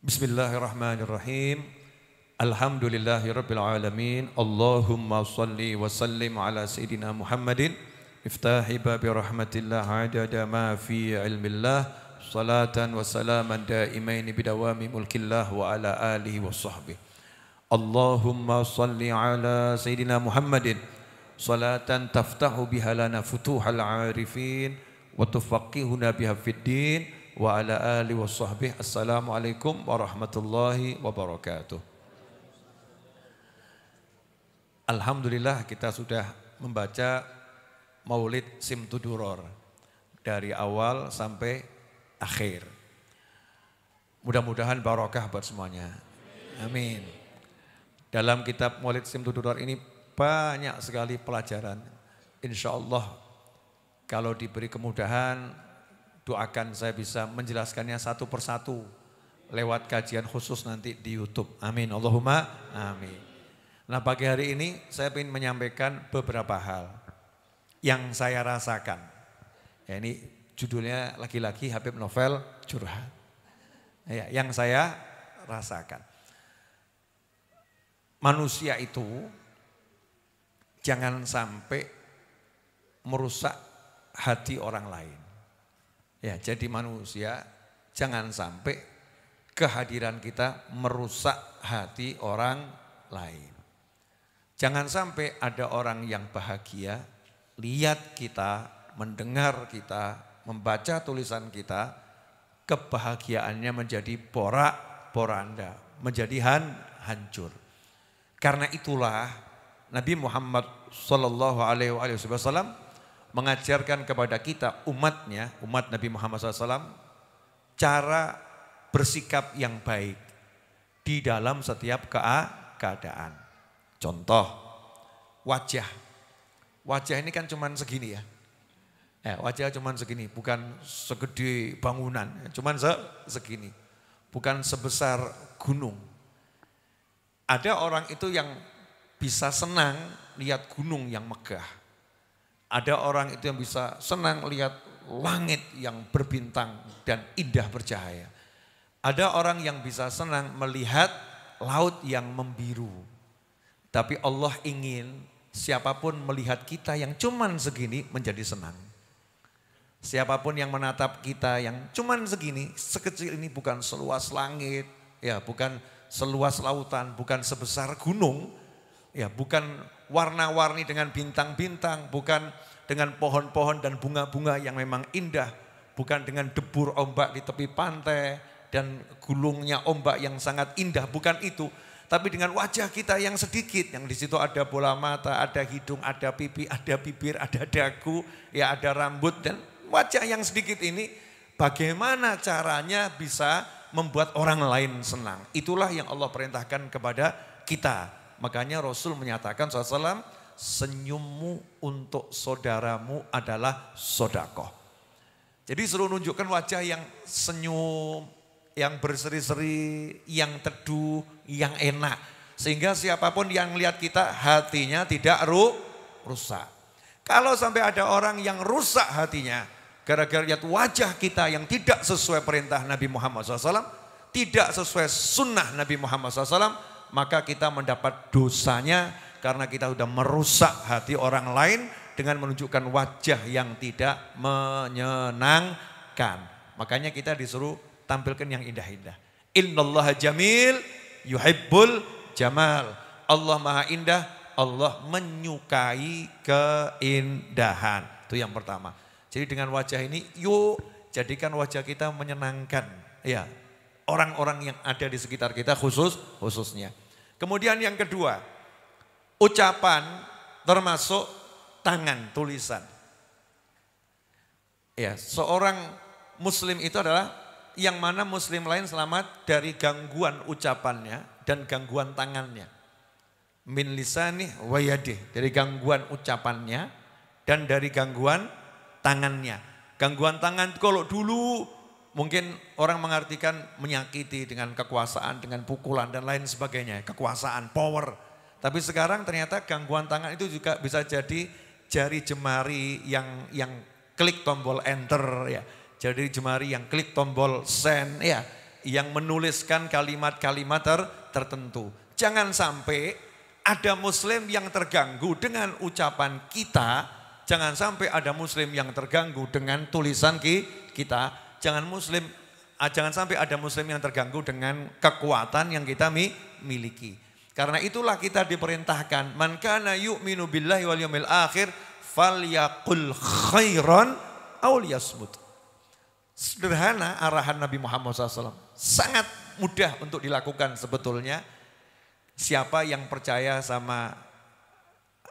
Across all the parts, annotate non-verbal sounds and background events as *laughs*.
Bismillahirrahmanirrahim. Alhamdulillahirabbil alamin. Allahumma salli wa sallim ala Sayyidina Muhammadin iftahi babi rahmatillah adada ma fi ilmillah salatan wa salaman daimain bidawami mulkillah wa ala alihi wa sahbihi. Allahumma salli ala sayidina Muhammadin salatan taftahu biha lana futuhal arifin wa tufaqqihuna biha fid din wa ala ali wa sahbihi. Assalamualaikum warahmatullahi wabarakatuh. Alhamdulillah kita sudah membaca Maulid Simtuduror dari awal sampai akhir. Mudah-mudahan barokah buat semuanya. Amin. Dalam kitab Maulid Simtuduror ini banyak sekali pelajaran. Insya Allah kalau diberi kemudahan Doakan saya bisa menjelaskannya satu persatu lewat kajian khusus nanti di YouTube. Amin. Allahumma amin. Nah pagi hari ini saya ingin menyampaikan beberapa hal yang saya rasakan. Ya, ini judulnya lagi-lagi Habib Novel Curhat. Ya, yang saya rasakan. Manusia itu jangan sampai merusak hati orang lain. Ya, jadi manusia jangan sampai kehadiran kita merusak hati orang lain. Jangan sampai ada orang yang bahagia lihat kita, mendengar kita, membaca tulisan kita, kebahagiaannya menjadi porak-poranda, menjadi han, hancur. Karena itulah Nabi Muhammad Shallallahu Alaihi Wasallam mengajarkan kepada kita umatnya, umat Nabi Muhammad SAW, cara bersikap yang baik di dalam setiap keadaan. Contoh, wajah. Wajah ini kan cuma segini ya. Eh, wajah cuma segini, bukan segede bangunan, cuma se segini. Bukan sebesar gunung. Ada orang itu yang bisa senang lihat gunung yang megah ada orang itu yang bisa senang lihat langit yang berbintang dan indah bercahaya. Ada orang yang bisa senang melihat laut yang membiru. Tapi Allah ingin siapapun melihat kita yang cuman segini menjadi senang. Siapapun yang menatap kita yang cuman segini, sekecil ini bukan seluas langit, ya bukan seluas lautan, bukan sebesar gunung, ya bukan warna-warni dengan bintang-bintang, bukan dengan pohon-pohon dan bunga-bunga yang memang indah, bukan dengan debur ombak di tepi pantai dan gulungnya ombak yang sangat indah, bukan itu. Tapi dengan wajah kita yang sedikit, yang di situ ada bola mata, ada hidung, ada pipi, ada bibir, ada dagu, ya ada rambut dan wajah yang sedikit ini bagaimana caranya bisa membuat orang lain senang. Itulah yang Allah perintahkan kepada kita. Makanya Rasul menyatakan SAW, senyummu untuk saudaramu adalah sodako Jadi suruh nunjukkan wajah yang senyum, yang berseri-seri, yang teduh, yang enak. Sehingga siapapun yang lihat kita hatinya tidak ru, rusak. Kalau sampai ada orang yang rusak hatinya, gara-gara lihat wajah kita yang tidak sesuai perintah Nabi Muhammad SAW, tidak sesuai sunnah Nabi Muhammad SAW, maka kita mendapat dosanya karena kita sudah merusak hati orang lain dengan menunjukkan wajah yang tidak menyenangkan. Makanya kita disuruh tampilkan yang indah-indah. Innallah jamil yuhibbul jamal. Allah maha indah, Allah menyukai keindahan. Itu yang pertama. Jadi dengan wajah ini, yuk jadikan wajah kita menyenangkan. Ya, orang-orang yang ada di sekitar kita khusus khususnya. Kemudian yang kedua, ucapan termasuk tangan tulisan. Ya, seorang muslim itu adalah yang mana muslim lain selamat dari gangguan ucapannya dan gangguan tangannya. Min lisani wayadih, dari gangguan ucapannya dan dari gangguan tangannya. Gangguan tangan kalau dulu Mungkin orang mengartikan menyakiti dengan kekuasaan, dengan pukulan dan lain sebagainya. Kekuasaan, power. Tapi sekarang ternyata gangguan tangan itu juga bisa jadi jari jemari yang yang klik tombol enter ya. Jari jemari yang klik tombol send ya, yang menuliskan kalimat-kalimat ter, tertentu. Jangan sampai ada muslim yang terganggu dengan ucapan kita, jangan sampai ada muslim yang terganggu dengan tulisan kita jangan muslim ah, jangan sampai ada muslim yang terganggu dengan kekuatan yang kita miliki. Karena itulah kita diperintahkan man kana yu'minu billahi wal yawmil akhir falyaqul khairan aw liyasmut. Sederhana arahan Nabi Muhammad SAW. Sangat mudah untuk dilakukan sebetulnya. Siapa yang percaya sama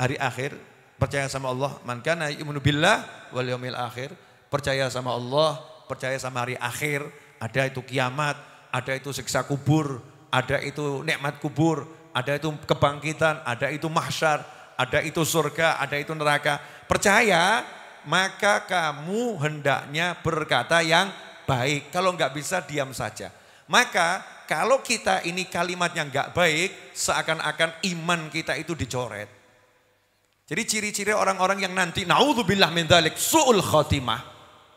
hari akhir, percaya sama Allah, man kana yu'minu billah wal yawmil akhir, percaya sama Allah, percaya sama hari akhir, ada itu kiamat, ada itu siksa kubur, ada itu nikmat kubur, ada itu kebangkitan, ada itu mahsyar, ada itu surga, ada itu neraka. Percaya, maka kamu hendaknya berkata yang baik. Kalau nggak bisa diam saja. Maka kalau kita ini kalimatnya nggak baik, seakan-akan iman kita itu dicoret. Jadi ciri-ciri orang-orang yang nanti naudzubillah min dzalik suul khotimah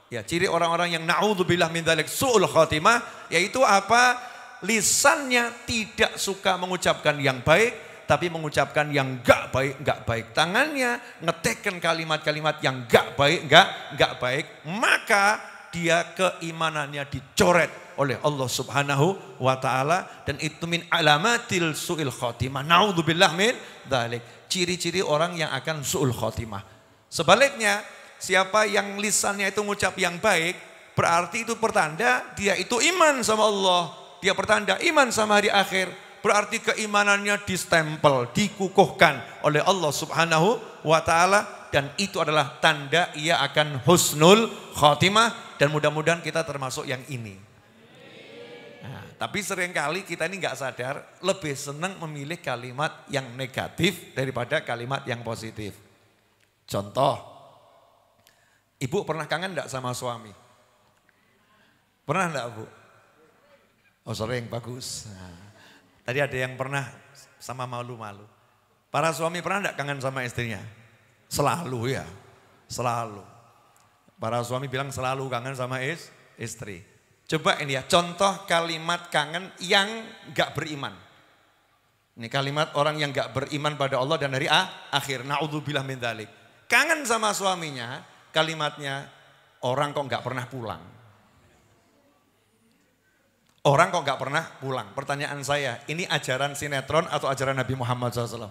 Ya, ciri orang-orang yang naudzubillah min dzalik suul khatimah yaitu apa? Lisannya tidak suka mengucapkan yang baik tapi mengucapkan yang enggak baik, enggak baik. Tangannya ngeteken kalimat-kalimat yang enggak baik, enggak enggak baik, maka dia keimanannya dicoret oleh Allah Subhanahu wa taala dan itu min alamatil suil khatimah. Naudzubillah min dzalik. Ciri-ciri orang yang akan suul khatimah. Sebaliknya Siapa yang lisannya itu ngucap yang baik, berarti itu pertanda dia itu iman sama Allah. Dia pertanda iman sama hari akhir. Berarti keimanannya distempel, dikukuhkan oleh Allah subhanahu wa ta'ala. Dan itu adalah tanda ia akan husnul khotimah. Dan mudah-mudahan kita termasuk yang ini. Nah, tapi seringkali kita ini nggak sadar lebih senang memilih kalimat yang negatif daripada kalimat yang positif. Contoh, Ibu pernah kangen enggak sama suami? Pernah enggak Bu? Oh sering, bagus. Nah, tadi ada yang pernah sama malu-malu. Para suami pernah enggak kangen sama istrinya? Selalu ya, selalu. Para suami bilang selalu kangen sama is, istri. Coba ini ya, contoh kalimat kangen yang gak beriman. Ini kalimat orang yang gak beriman pada Allah dan dari hari akhir. Na'udzubillah min dalik. Kangen sama suaminya, Kalimatnya, orang kok nggak pernah pulang. Orang kok nggak pernah pulang. Pertanyaan saya, ini ajaran sinetron atau ajaran Nabi Muhammad SAW?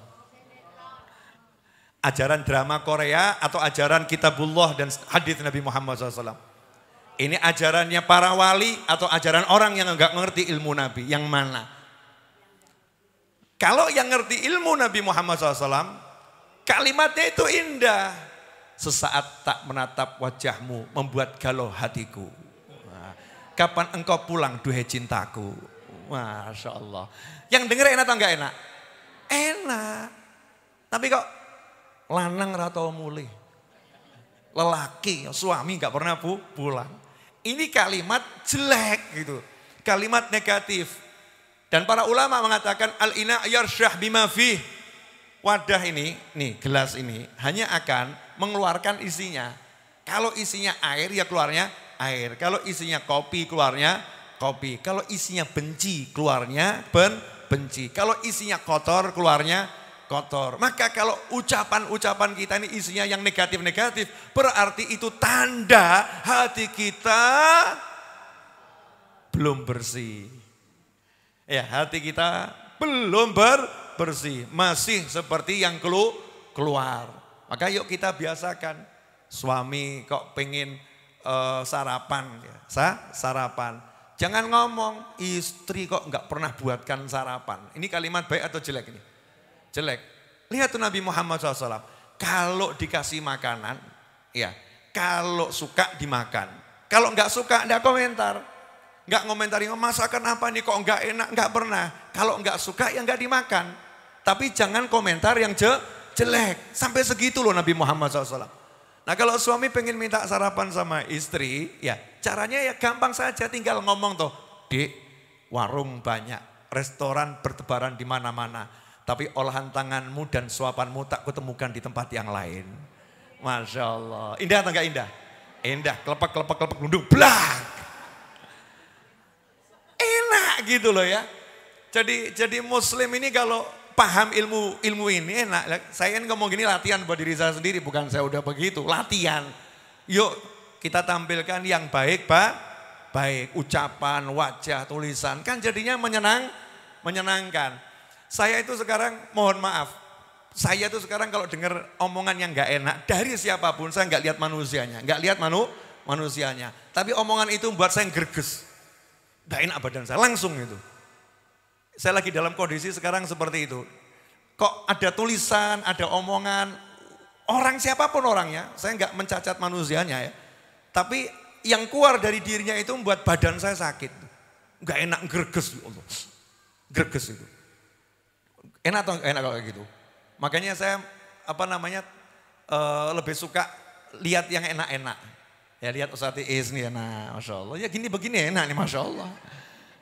Ajaran drama Korea atau ajaran kitabullah dan hadis Nabi Muhammad SAW? Ini ajarannya para wali atau ajaran orang yang nggak ngerti ilmu Nabi? Yang mana? Kalau yang ngerti ilmu Nabi Muhammad SAW, kalimatnya itu indah sesaat tak menatap wajahmu membuat galau hatiku. Kapan engkau pulang duhai cintaku? Masya Allah. Yang dengar enak atau enggak enak? Enak. Tapi kok lanang atau mulih. Lelaki, suami enggak pernah bu, pulang. Ini kalimat jelek gitu. Kalimat negatif. Dan para ulama mengatakan al inayar syah bima wadah ini, nih gelas ini hanya akan mengeluarkan isinya. Kalau isinya air ya keluarnya air. Kalau isinya kopi keluarnya kopi. Kalau isinya benci keluarnya ben benci. Kalau isinya kotor keluarnya kotor. Maka kalau ucapan-ucapan kita ini isinya yang negatif-negatif, berarti itu tanda hati kita belum bersih. Ya, hati kita belum ber bersih, masih seperti yang kelu keluar. Maka yuk kita biasakan suami kok pengen uh, eh, sarapan ya. Sa sarapan. Jangan ngomong istri kok nggak pernah buatkan sarapan. Ini kalimat baik atau jelek ini? Jelek. Lihat tuh Nabi Muhammad SAW. Kalau dikasih makanan, ya kalau suka dimakan. Kalau nggak suka ada komentar. Nggak ngomentari oh, masakan apa nih kok nggak enak, nggak pernah. Kalau nggak suka ya nggak dimakan. Tapi jangan komentar yang je, jelek. Sampai segitu loh Nabi Muhammad SAW. Nah kalau suami pengen minta sarapan sama istri, ya caranya ya gampang saja tinggal ngomong tuh. di warung banyak, restoran bertebaran di mana-mana. Tapi olahan tanganmu dan suapanmu tak kutemukan di tempat yang lain. Masya Allah. Indah atau enggak indah? Indah, kelepek, kelepek, kelepek, gundung, blak. Enak gitu loh ya. Jadi jadi muslim ini kalau paham ilmu ilmu ini enak. Saya kan ngomong gini latihan buat diri saya sendiri, bukan saya udah begitu. Latihan. Yuk kita tampilkan yang baik, Pak. Baik ucapan, wajah, tulisan. Kan jadinya menyenang, menyenangkan. Saya itu sekarang mohon maaf. Saya itu sekarang kalau dengar omongan yang nggak enak dari siapapun saya nggak lihat manusianya, nggak lihat manu manusianya. Tapi omongan itu buat saya gerges. Gak enak badan saya langsung itu. Saya lagi dalam kondisi sekarang seperti itu. Kok ada tulisan, ada omongan, orang siapapun orangnya, saya nggak mencacat manusianya ya. Tapi yang keluar dari dirinya itu membuat badan saya sakit. Nggak enak greges ya Allah. Greges itu. Enak atau enak kalau gitu? Makanya saya apa namanya uh, lebih suka lihat yang enak-enak. Ya lihat Ustaz Iis nih ya, Masya Allah. Ya gini begini enak nih Masya Allah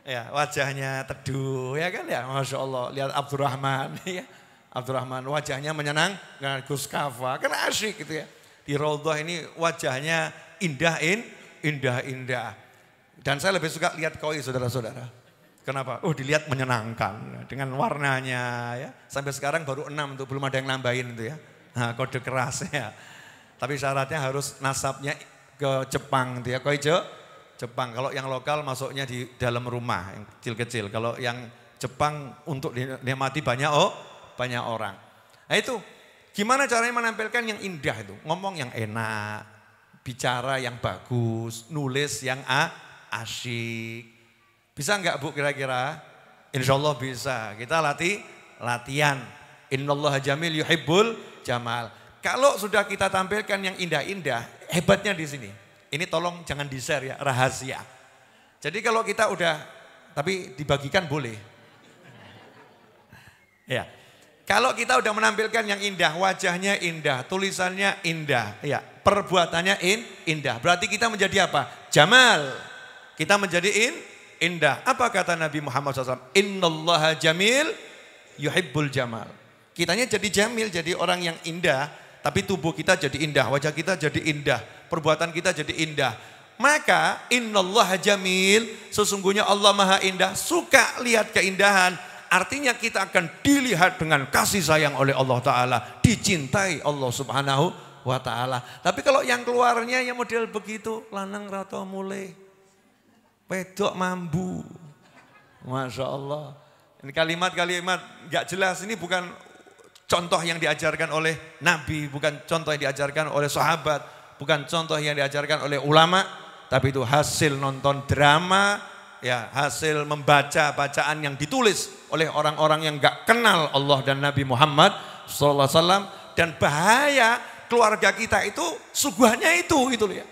ya wajahnya teduh ya kan ya masya Allah lihat Abdurrahman *laughs* ya Abdurrahman wajahnya menyenang dengan Gus Kafa kan asyik gitu ya di Raudhah ini wajahnya indah in indah indah dan saya lebih suka lihat koi saudara-saudara kenapa oh dilihat menyenangkan dengan warnanya ya sampai sekarang baru enam tuh belum ada yang nambahin itu ya nah, kode kerasnya *laughs* tapi syaratnya harus nasabnya ke Jepang gitu ya koi Jepang Jepang. Kalau yang lokal masuknya di dalam rumah yang kecil-kecil. Kalau yang Jepang untuk dinikmati banyak oh banyak orang. Nah itu gimana caranya menampilkan yang indah itu? Ngomong yang enak, bicara yang bagus, nulis yang a asyik. Bisa nggak bu kira-kira? Insya Allah bisa. Kita latih latihan. Innallaha jamil yuhibbul jamal. Kalau sudah kita tampilkan yang indah-indah, hebatnya di sini ini tolong jangan di-share ya, rahasia. Jadi kalau kita udah, tapi dibagikan boleh. Ya, kalau kita udah menampilkan yang indah, wajahnya indah, tulisannya indah, ya, perbuatannya in, indah. Berarti kita menjadi apa? Jamal. Kita menjadi in, indah. Apa kata Nabi Muhammad SAW? Innallaha jamil yuhibbul jamal. Kitanya jadi jamil, jadi orang yang indah, tapi tubuh kita jadi indah, wajah kita jadi indah, perbuatan kita jadi indah. Maka innallah jamil, sesungguhnya Allah maha indah, suka lihat keindahan. Artinya kita akan dilihat dengan kasih sayang oleh Allah Ta'ala. Dicintai Allah Subhanahu wa Ta'ala. Tapi kalau yang keluarnya yang model begitu, lanang rata mulai. Pedok mambu. Masya Allah. Ini kalimat-kalimat gak jelas. Ini bukan contoh yang diajarkan oleh Nabi, bukan contoh yang diajarkan oleh sahabat bukan contoh yang diajarkan oleh ulama, tapi itu hasil nonton drama, ya hasil membaca bacaan yang ditulis oleh orang-orang yang gak kenal Allah dan Nabi Muhammad SAW dan bahaya keluarga kita itu suguhannya itu gitu ya.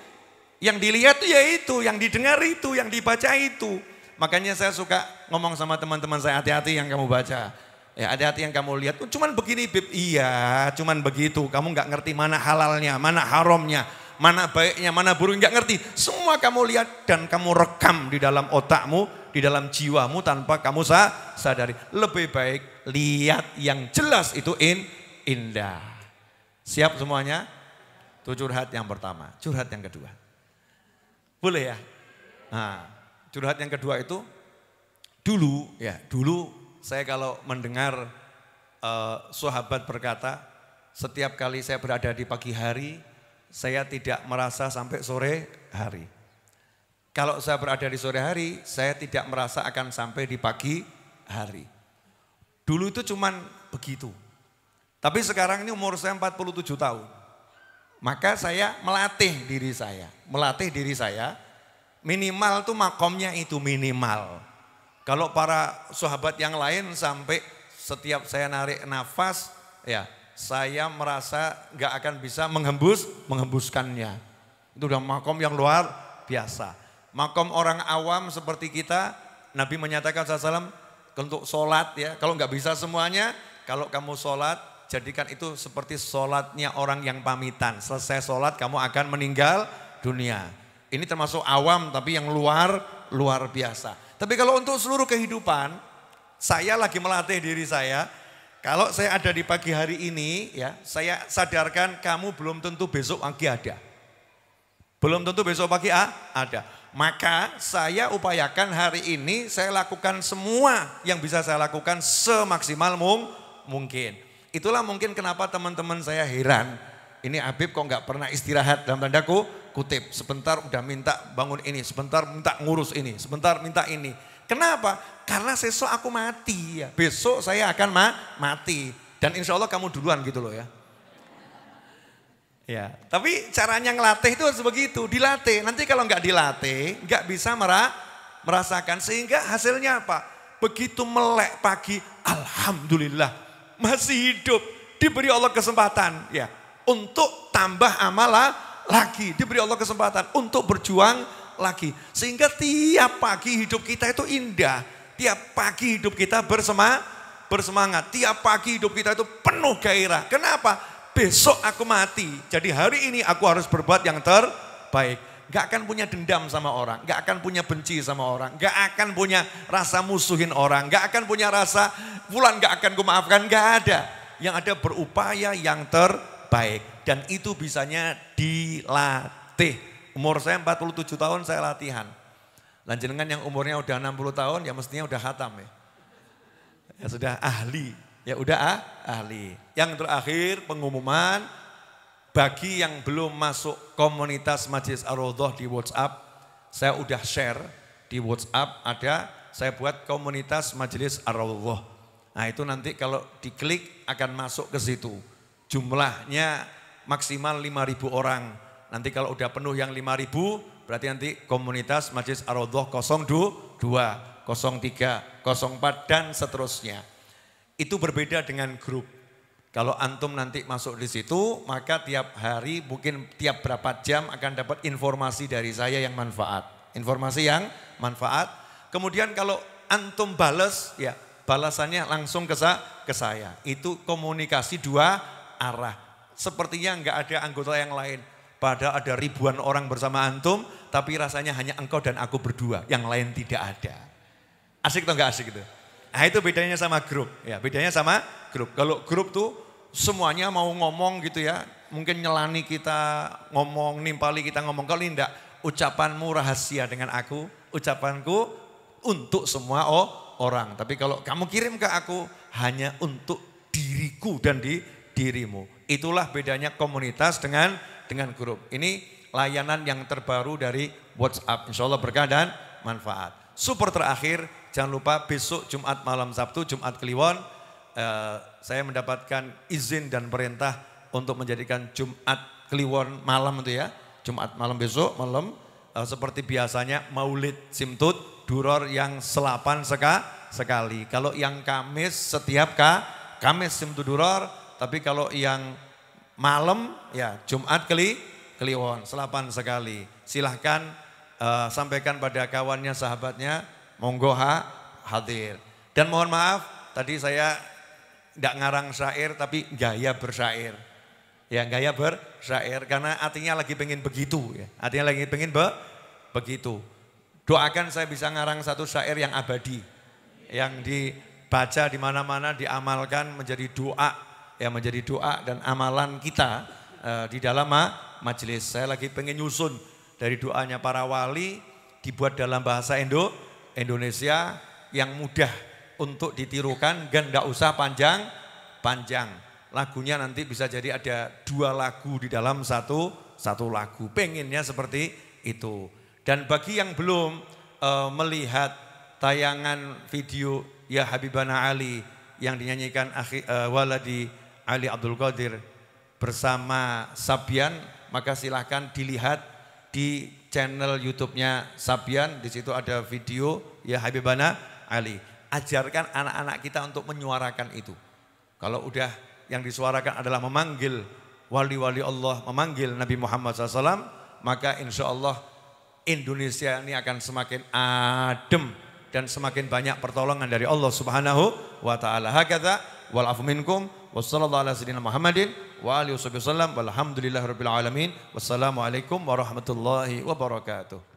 Yang dilihat itu ya itu, yang didengar itu, yang dibaca itu. Makanya saya suka ngomong sama teman-teman saya hati-hati yang kamu baca. Ya ada hati yang kamu lihat, oh, cuman begini Bib. Iya, cuman begitu. Kamu nggak ngerti mana halalnya, mana haramnya, mana baiknya, mana buruknya, nggak ngerti. Semua kamu lihat dan kamu rekam di dalam otakmu, di dalam jiwamu tanpa kamu sadari. Lebih baik lihat yang jelas itu in, indah. Siap semuanya? Itu curhat yang pertama, curhat yang kedua. Boleh ya? Nah, curhat yang kedua itu dulu ya, dulu saya kalau mendengar uh, sahabat berkata, setiap kali saya berada di pagi hari, saya tidak merasa sampai sore hari. Kalau saya berada di sore hari, saya tidak merasa akan sampai di pagi hari. Dulu itu cuman begitu. Tapi sekarang ini umur saya 47 tahun. Maka saya melatih diri saya. Melatih diri saya, minimal tuh makomnya itu minimal. Kalau para sahabat yang lain sampai setiap saya narik nafas, ya saya merasa nggak akan bisa menghembus, menghembuskannya. Itu udah makom yang luar biasa. Makom orang awam seperti kita, Nabi menyatakan salam untuk sholat ya. Kalau nggak bisa semuanya, kalau kamu sholat jadikan itu seperti sholatnya orang yang pamitan. Selesai sholat kamu akan meninggal dunia. Ini termasuk awam tapi yang luar luar biasa. Tapi kalau untuk seluruh kehidupan, saya lagi melatih diri saya. Kalau saya ada di pagi hari ini, ya saya sadarkan kamu belum tentu besok pagi ada. Belum tentu besok pagi ah, ada. Maka saya upayakan hari ini saya lakukan semua yang bisa saya lakukan semaksimal mung mungkin. Itulah mungkin kenapa teman-teman saya heran. Ini Habib kok nggak pernah istirahat dalam tandaku kutip, sebentar udah minta bangun ini, sebentar minta ngurus ini, sebentar minta ini. Kenapa? Karena besok aku mati ya. Besok saya akan ma mati. Dan insya Allah kamu duluan gitu loh ya. Ya, tapi caranya ngelatih itu harus begitu, dilatih. Nanti kalau nggak dilatih, nggak bisa merah, merasakan. Sehingga hasilnya apa? Begitu melek pagi, Alhamdulillah masih hidup. Diberi Allah kesempatan ya untuk tambah amalah lagi. Diberi Allah kesempatan untuk berjuang lagi. Sehingga tiap pagi hidup kita itu indah. Tiap pagi hidup kita bersema, bersemangat. Tiap pagi hidup kita itu penuh gairah. Kenapa? Besok aku mati. Jadi hari ini aku harus berbuat yang terbaik. Gak akan punya dendam sama orang, gak akan punya benci sama orang, gak akan punya rasa musuhin orang, gak akan punya rasa bulan gak akan gue maafkan gak ada. Yang ada berupaya yang terbaik baik. Dan itu bisanya dilatih. Umur saya 47 tahun saya latihan. Dan jenengan yang umurnya udah 60 tahun ya mestinya udah hatam ya. Ya sudah ahli. Ya udah ah, ahli. Yang terakhir pengumuman bagi yang belum masuk komunitas Majelis ar di WhatsApp, saya udah share di WhatsApp ada saya buat komunitas Majelis ar rodoh Nah itu nanti kalau diklik akan masuk ke situ jumlahnya maksimal 5.000 orang. Nanti kalau udah penuh yang 5.000 berarti nanti komunitas Majelis Ar-Raudhah 02, 03, 04 dan seterusnya. Itu berbeda dengan grup. Kalau antum nanti masuk di situ, maka tiap hari mungkin tiap berapa jam akan dapat informasi dari saya yang manfaat. Informasi yang manfaat. Kemudian kalau antum bales, ya balasannya langsung ke saya. Itu komunikasi dua arah. Sepertinya nggak ada anggota yang lain. Padahal ada ribuan orang bersama antum, tapi rasanya hanya engkau dan aku berdua, yang lain tidak ada. Asik atau enggak asik itu? Nah itu bedanya sama grup, ya bedanya sama grup. Kalau grup tuh semuanya mau ngomong gitu ya, mungkin nyelani kita ngomong, nimpali kita ngomong. Kalau tidak, ucapanmu rahasia dengan aku, ucapanku untuk semua oh, orang. Tapi kalau kamu kirim ke aku, hanya untuk diriku dan di dirimu. Itulah bedanya komunitas dengan dengan grup. Ini layanan yang terbaru dari WhatsApp. Insya Allah berkah dan manfaat. Super terakhir, jangan lupa besok Jumat malam Sabtu, Jumat Kliwon, eh, saya mendapatkan izin dan perintah untuk menjadikan Jumat Kliwon malam itu ya. Jumat malam besok, malam eh, seperti biasanya maulid simtut, duror yang selapan seka, sekali. Kalau yang Kamis setiap ka, Kamis simtut duror, tapi kalau yang malam ya Jumat keli Kliwon, selapan sekali. Silahkan uh, sampaikan pada kawannya, sahabatnya, monggo ha, hadir. Dan mohon maaf, tadi saya tidak ngarang syair tapi gaya bersyair. Ya gaya bersyair karena artinya lagi pengen begitu. Ya. Artinya lagi pengen be, begitu. Doakan saya bisa ngarang satu syair yang abadi. Yang dibaca di mana-mana diamalkan menjadi doa yang menjadi doa dan amalan kita uh, di dalam majelis. Saya lagi pengen nyusun dari doanya para wali dibuat dalam bahasa Indo Indonesia yang mudah untuk ditirukan dan nggak usah panjang panjang. Lagunya nanti bisa jadi ada dua lagu di dalam satu satu lagu. Pengennya seperti itu. Dan bagi yang belum uh, melihat tayangan video Ya Habibana Ali yang dinyanyikan akhi, eh, Waladi Ali Abdul Qadir bersama Sabian, maka silahkan dilihat di channel YouTube-nya Sabian. Di situ ada video ya Habibana Ali. Ajarkan anak-anak kita untuk menyuarakan itu. Kalau udah yang disuarakan adalah memanggil wali-wali Allah, memanggil Nabi Muhammad SAW, maka insya Allah Indonesia ini akan semakin adem dan semakin banyak pertolongan dari Allah Subhanahu wa taala. Hakata wal minkum وصلى الله على سيدنا محمد وآله وصحبه وسلم والحمد لله رب العالمين والسلام عليكم ورحمة الله وبركاته